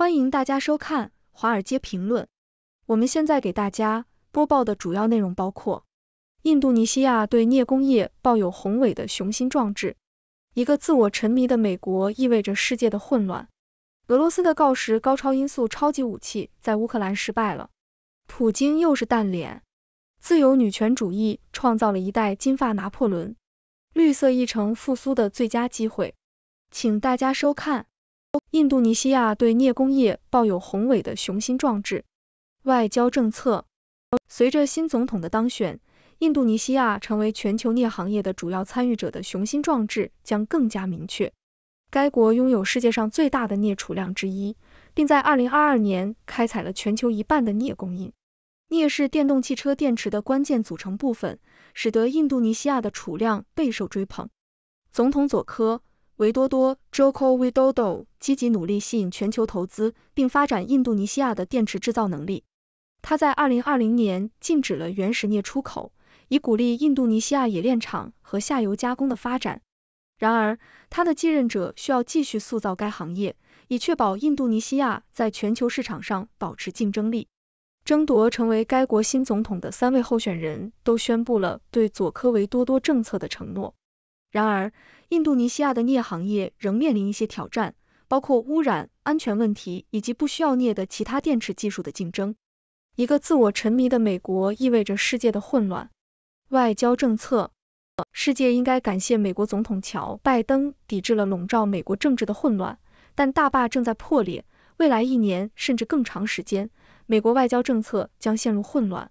欢迎大家收看《华尔街评论》。我们现在给大家播报的主要内容包括：印度尼西亚对镍工业抱有宏伟的雄心壮志；一个自我沉迷的美国意味着世界的混乱；俄罗斯的锆石高超音速超级武器在乌克兰失败了，普京又是淡脸；自由女权主义创造了一代金发拿破仑；绿色议程复苏的最佳机会。请大家收看。印度尼西亚对镍工业抱有宏伟的雄心壮志。外交政策随着新总统的当选，印度尼西亚成为全球镍行业的主要参与者，的雄心壮志将更加明确。该国拥有世界上最大的镍储量之一，并在2022年开采了全球一半的镍供应。镍是电动汽车电池的关键组成部分，使得印度尼西亚的储量备受追捧。总统佐科。维多多 （Joko Widodo） 积极努力吸引全球投资，并发展印度尼西亚的电池制造能力。他在2020年禁止了原始镍出口，以鼓励印度尼西亚冶炼厂和下游加工的发展。然而，他的继任者需要继续塑造该行业，以确保印度尼西亚在全球市场上保持竞争力。争夺成为该国新总统的三位候选人都宣布了对佐科维多多政策的承诺。然而，印度尼西亚的镍行业仍面临一些挑战，包括污染、安全问题以及不需要镍的其他电池技术的竞争。一个自我沉迷的美国意味着世界的混乱。外交政策：世界应该感谢美国总统乔·拜登抵制了笼罩美国政治的混乱，但大坝正在破裂。未来一年甚至更长时间，美国外交政策将陷入混乱。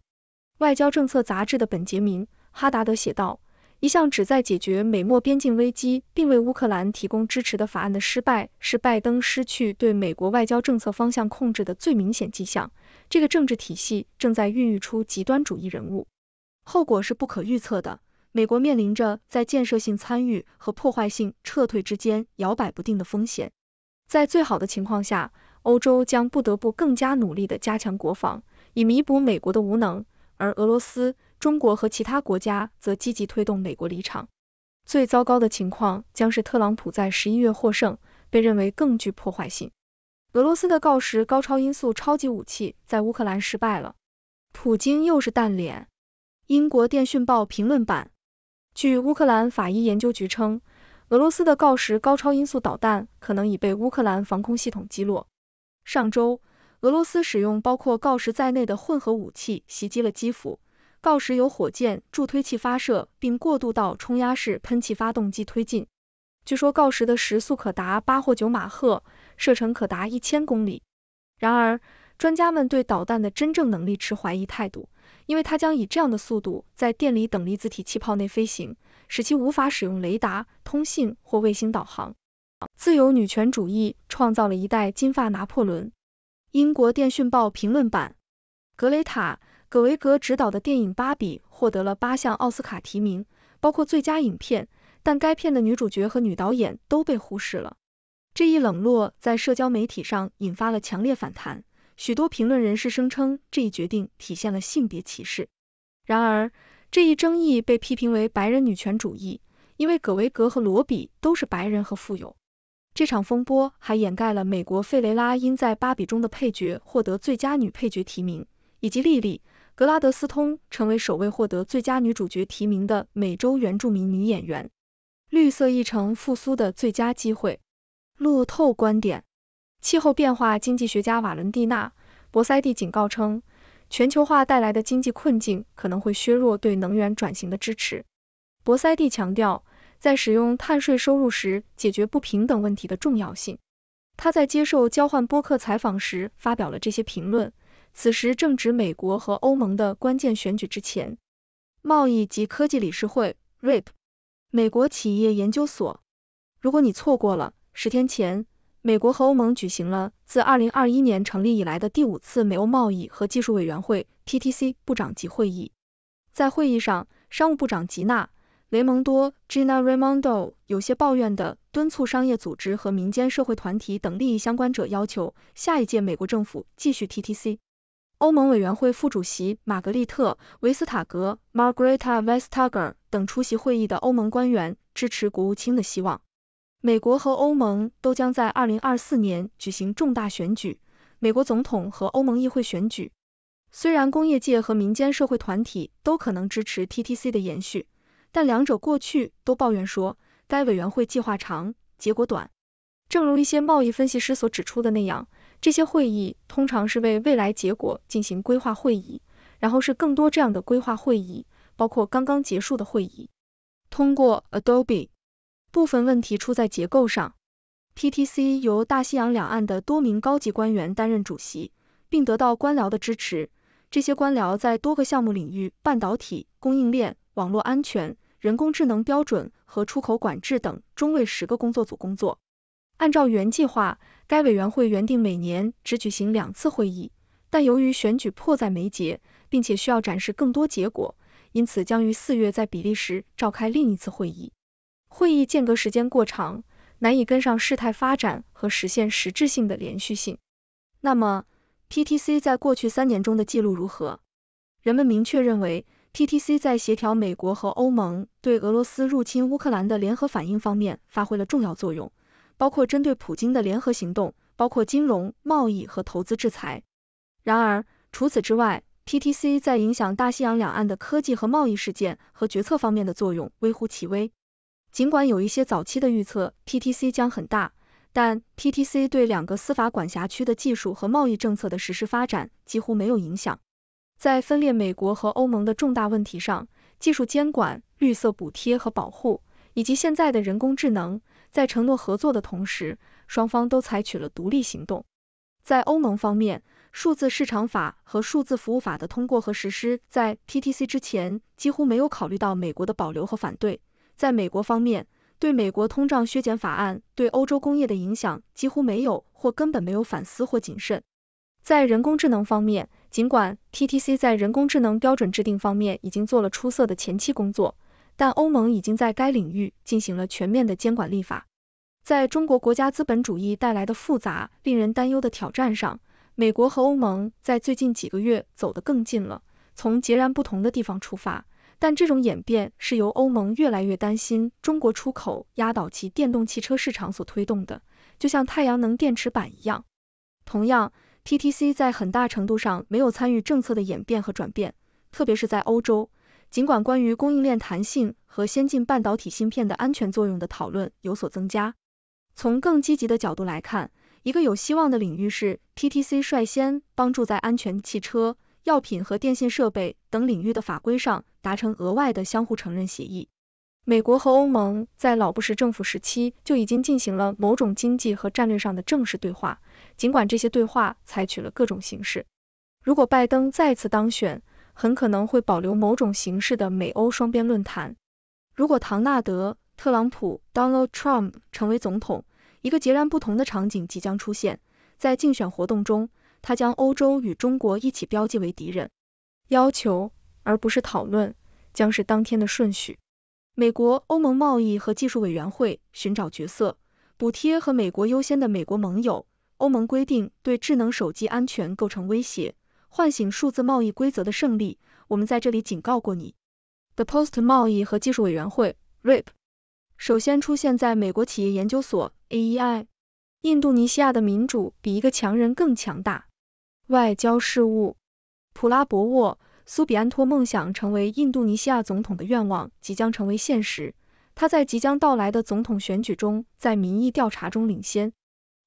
外交政策杂志的本杰明·哈达德写道。一项旨在解决美墨边境危机，并为乌克兰提供支持的法案的失败，是拜登失去对美国外交政策方向控制的最明显迹象。这个政治体系正在孕育出极端主义人物，后果是不可预测的。美国面临着在建设性参与和破坏性撤退之间摇摆不定的风险。在最好的情况下，欧洲将不得不更加努力的加强国防，以弥补美国的无能，而俄罗斯。中国和其他国家则积极推动美国离场。最糟糕的情况将是特朗普在十一月获胜，被认为更具破坏性。俄罗斯的锆石高超音速超级武器在乌克兰失败了，普京又是淡脸。英国电讯报评论版，据乌克兰法医研究局称，俄罗斯的锆石高超音速导弹可能已被乌克兰防空系统击落。上周，俄罗斯使用包括锆石在内的混合武器袭击了基辅。锆石由火箭助推器发射，并过渡到冲压式喷气发动机推进。据说锆石的时速可达八或九马赫，射程可达一千公里。然而，专家们对导弹的真正能力持怀疑态度，因为它将以这样的速度在电离等离子体气泡内飞行，使其无法使用雷达、通信或卫星导航。自由女权主义创造了一代金发拿破仑。英国电讯报评论版，格雷塔。葛维格执导的电影《芭比》获得了八项奥斯卡提名，包括最佳影片，但该片的女主角和女导演都被忽视了。这一冷落在社交媒体上引发了强烈反弹，许多评论人士声称这一决定体现了性别歧视。然而，这一争议被批评为白人女权主义，因为葛维格和罗比都是白人和富有。这场风波还掩盖了美国费雷拉因在《芭比》中的配角获得最佳女配角提名，以及莉莉格拉德斯通成为首位获得最佳女主角提名的美洲原住民女演员。绿色议程复苏的最佳机会。路透观点：气候变化经济学家瓦伦蒂娜·博塞蒂警告称，全球化带来的经济困境可能会削弱对能源转型的支持。博塞蒂强调，在使用碳税收入时解决不平等问题的重要性。他在接受交换播客采访时发表了这些评论。此时正值美国和欧盟的关键选举之前，贸易及科技理事会 （RIP） 美国企业研究所。如果你错过了，十天前，美国和欧盟举行了自二零二一年成立以来的第五次美欧贸易和技术委员会 （TTC） 部长级会议。在会议上，商务部长吉娜·雷蒙多 （Gina Raimondo） 有些抱怨地敦促商业组织和民间社会团体等利益相关者要求下一届美国政府继续 TTC。欧盟委员会副主席玛格丽特·维斯塔格 m a r g a r e t a e Vestager） 等出席会议的欧盟官员支持国务卿的希望。美国和欧盟都将在2024年举行重大选举，美国总统和欧盟议会选举。虽然工业界和民间社会团体都可能支持 TTC 的延续，但两者过去都抱怨说该委员会计划长，结果短。正如一些贸易分析师所指出的那样。这些会议通常是为未来结果进行规划会议，然后是更多这样的规划会议，包括刚刚结束的会议。通过 Adobe，部分问题出在结构上。PTC 由大西洋两岸的多名高级官员担任主席，并得到官僚的支持。这些官僚在多个项目领域，半导体供应链、网络安全、人工智能标准和出口管制等中位十个工作组工作。按照原计划。该委员会原定每年只举行两次会议，但由于选举迫在眉睫，并且需要展示更多结果，因此将于四月在比利时召开另一次会议。会议间隔时间过长，难以跟上事态发展和实现实质性的连续性。那么，PTC 在过去三年中的记录如何？人们明确认为，PTC 在协调美国和欧盟对俄罗斯入侵乌克兰的联合反应方面发挥了重要作用。包括针对普京的联合行动，包括金融、贸易和投资制裁。然而，除此之外，TTC 在影响大西洋两岸的科技和贸易事件和决策方面的作用微乎其微。尽管有一些早期的预测，TTC 将很大，但 TTC 对两个司法管辖区的技术和贸易政策的实施发展几乎没有影响。在分裂美国和欧盟的重大问题上，技术监管、绿色补贴和保护，以及现在的人工智能。在承诺合作的同时，双方都采取了独立行动。在欧盟方面，数字市场法和数字服务法的通过和实施，在 TTC 之前几乎没有考虑到美国的保留和反对。在美国方面，对美国通胀削减法案对欧洲工业的影响几乎没有或根本没有反思或谨慎。在人工智能方面，尽管 TTC 在人工智能标准制定方面已经做了出色的前期工作。但欧盟已经在该领域进行了全面的监管立法。在中国国家资本主义带来的复杂、令人担忧的挑战上，美国和欧盟在最近几个月走得更近了。从截然不同的地方出发，但这种演变是由欧盟越来越担心中国出口压倒其电动汽车市场所推动的，就像太阳能电池板一样。同样，TTC 在很大程度上没有参与政策的演变和转变，特别是在欧洲。尽管关于供应链弹性和先进半导体芯片的安全作用的讨论有所增加，从更积极的角度来看，一个有希望的领域是 T T C 率先帮助在安全汽车、药品和电信设备等领域的法规上达成额外的相互承认协议。美国和欧盟在老布什政府时期就已经进行了某种经济和战略上的正式对话，尽管这些对话采取了各种形式。如果拜登再次当选，很可能会保留某种形式的美欧双边论坛。如果唐纳德·特朗普 （Donald Trump） 成为总统，一个截然不同的场景即将出现。在竞选活动中，他将欧洲与中国一起标记为敌人，要求而不是讨论将是当天的顺序。美国欧盟贸易和技术委员会寻找角色，补贴和美国优先的美国盟友。欧盟规定对智能手机安全构成威胁。唤醒数字贸易规则的胜利，我们在这里警告过你。The Post 贸易和技术委员会，RIP。首先出现在美国企业研究所，AEI。印度尼西亚的民主比一个强人更强大。外交事务，普拉博沃，苏比安托梦想成为印度尼西亚总统的愿望即将成为现实。他在即将到来的总统选举中在民意调查中领先。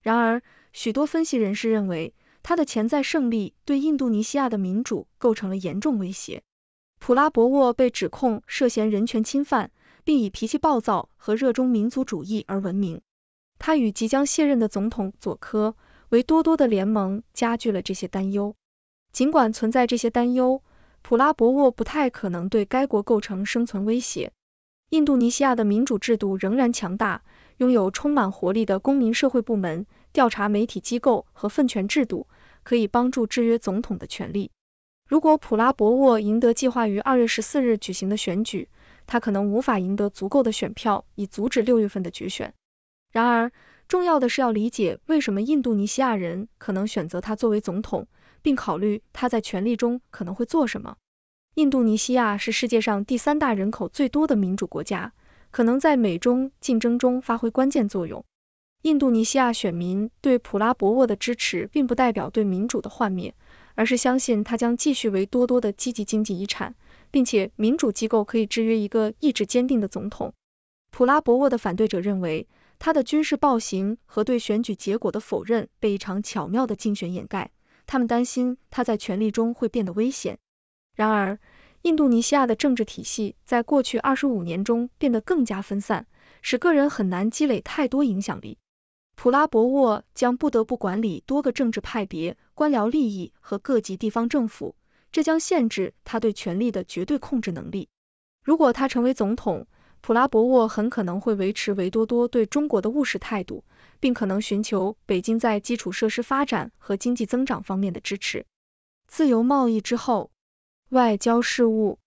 然而，许多分析人士认为。他的潜在胜利对印度尼西亚的民主构成了严重威胁。普拉博沃被指控涉嫌人权侵犯，并以脾气暴躁和热衷民族主义而闻名。他与即将卸任的总统佐科维多多的联盟加剧了这些担忧。尽管存在这些担忧，普拉博沃不太可能对该国构成生存威胁。印度尼西亚的民主制度仍然强大，拥有充满活力的公民社会部门。调查媒体机构和分权制度可以帮助制约总统的权利。如果普拉博沃赢得计划于二月十四日举行的选举，他可能无法赢得足够的选票以阻止六月份的决选。然而，重要的是要理解为什么印度尼西亚人可能选择他作为总统，并考虑他在权力中可能会做什么。印度尼西亚是世界上第三大人口最多的民主国家，可能在美中竞争中发挥关键作用。印度尼西亚选民对普拉博沃的支持，并不代表对民主的幻灭，而是相信他将继续为多多的积极经济遗产，并且民主机构可以制约一个意志坚定的总统。普拉博沃的反对者认为，他的军事暴行和对选举结果的否认被一场巧妙的竞选掩盖，他们担心他在权力中会变得危险。然而，印度尼西亚的政治体系在过去二十五年中变得更加分散，使个人很难积累太多影响力。普拉博沃将不得不管理多个政治派别、官僚利益和各级地方政府，这将限制他对权力的绝对控制能力。如果他成为总统，普拉博沃很可能会维持维多多对中国的务实态度，并可能寻求北京在基础设施发展和经济增长方面的支持。自由贸易之后，外交事务。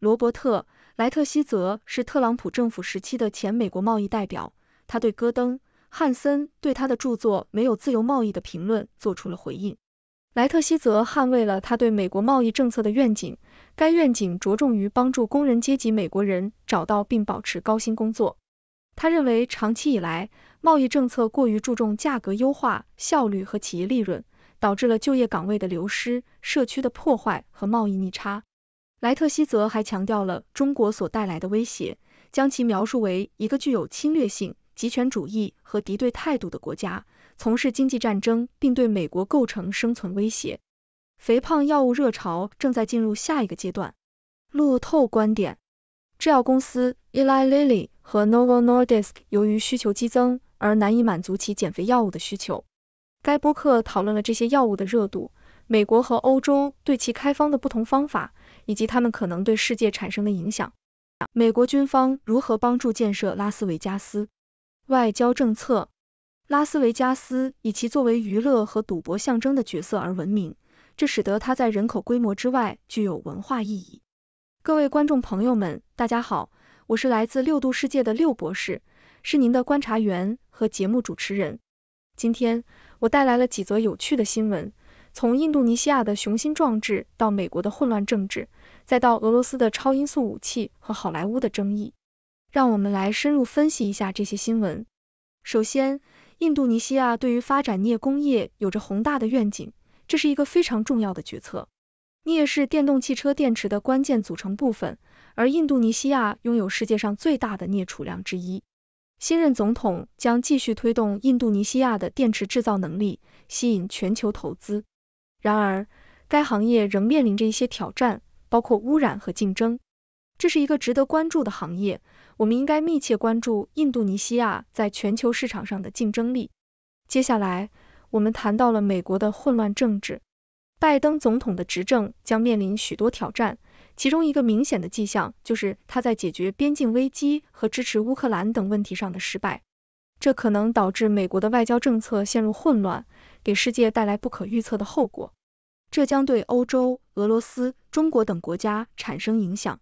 罗伯特·莱特希泽是特朗普政府时期的前美国贸易代表，他对戈登。汉森对他的著作没有自由贸易的评论做出了回应，莱特希则捍卫了他对美国贸易政策的愿景，该愿景着重于帮助工人阶级美国人找到并保持高薪工作。他认为长期以来，贸易政策过于注重价格优化、效率和企业利润，导致了就业岗位的流失、社区的破坏和贸易逆差。莱特希则还强调了中国所带来的威胁，将其描述为一个具有侵略性。极权主义和敌对态度的国家从事经济战争，并对美国构成生存威胁。肥胖药物热潮正在进入下一个阶段。路透观点：制药公司 Eli Lilly 和 Novo Nordisk 由于需求激增而难以满足其减肥药物的需求。该播客讨论了这些药物的热度、美国和欧洲对其开方的不同方法，以及它们可能对世界产生的影响。美国军方如何帮助建设拉斯维加斯？外交政策。拉斯维加斯以其作为娱乐和赌博象征的角色而闻名，这使得它在人口规模之外具有文化意义。各位观众朋友们，大家好，我是来自六度世界的六博士，是您的观察员和节目主持人。今天我带来了几则有趣的新闻，从印度尼西亚的雄心壮志到美国的混乱政治，再到俄罗斯的超音速武器和好莱坞的争议。让我们来深入分析一下这些新闻。首先，印度尼西亚对于发展镍工业有着宏大的愿景，这是一个非常重要的决策。镍是电动汽车电池的关键组成部分，而印度尼西亚拥有世界上最大的镍储量之一。新任总统将继续推动印度尼西亚的电池制造能力，吸引全球投资。然而，该行业仍面临着一些挑战，包括污染和竞争。这是一个值得关注的行业。我们应该密切关注印度尼西亚在全球市场上的竞争力。接下来，我们谈到了美国的混乱政治，拜登总统的执政将面临许多挑战，其中一个明显的迹象就是他在解决边境危机和支持乌克兰等问题上的失败，这可能导致美国的外交政策陷入混乱，给世界带来不可预测的后果。这将对欧洲、俄罗斯、中国等国家产生影响。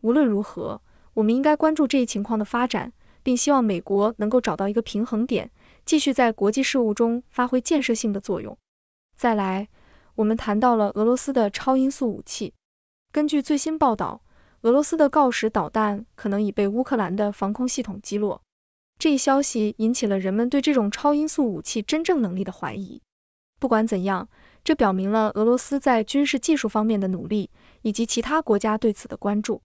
无论如何。我们应该关注这一情况的发展，并希望美国能够找到一个平衡点，继续在国际事务中发挥建设性的作用。再来，我们谈到了俄罗斯的超音速武器。根据最新报道，俄罗斯的锆石导弹可能已被乌克兰的防空系统击落，这一消息引起了人们对这种超音速武器真正能力的怀疑。不管怎样，这表明了俄罗斯在军事技术方面的努力，以及其他国家对此的关注。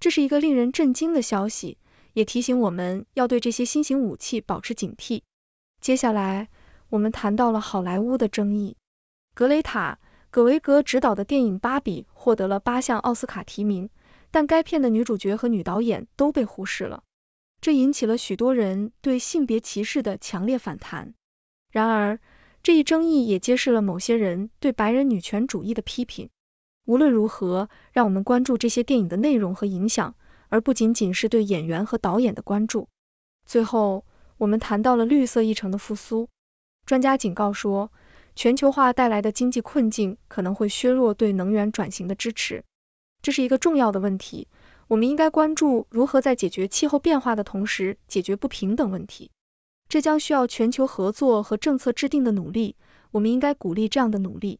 这是一个令人震惊的消息，也提醒我们要对这些新型武器保持警惕。接下来，我们谈到了好莱坞的争议。格雷塔·葛维格执导的电影《芭比》获得了八项奥斯卡提名，但该片的女主角和女导演都被忽视了，这引起了许多人对性别歧视的强烈反弹。然而，这一争议也揭示了某些人对白人女权主义的批评。无论如何，让我们关注这些电影的内容和影响，而不仅仅是对演员和导演的关注。最后，我们谈到了绿色议程的复苏。专家警告说，全球化带来的经济困境可能会削弱对能源转型的支持，这是一个重要的问题。我们应该关注如何在解决气候变化的同时解决不平等问题。这将需要全球合作和政策制定的努力。我们应该鼓励这样的努力。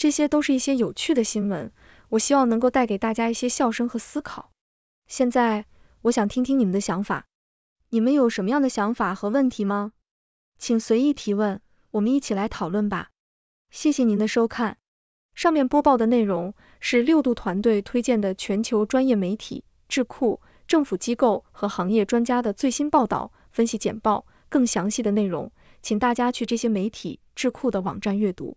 这些都是一些有趣的新闻，我希望能够带给大家一些笑声和思考。现在，我想听听你们的想法，你们有什么样的想法和问题吗？请随意提问，我们一起来讨论吧。谢谢您的收看。上面播报的内容是六度团队推荐的全球专业媒体、智库、政府机构和行业专家的最新报道、分析简报。更详细的内容，请大家去这些媒体、智库的网站阅读。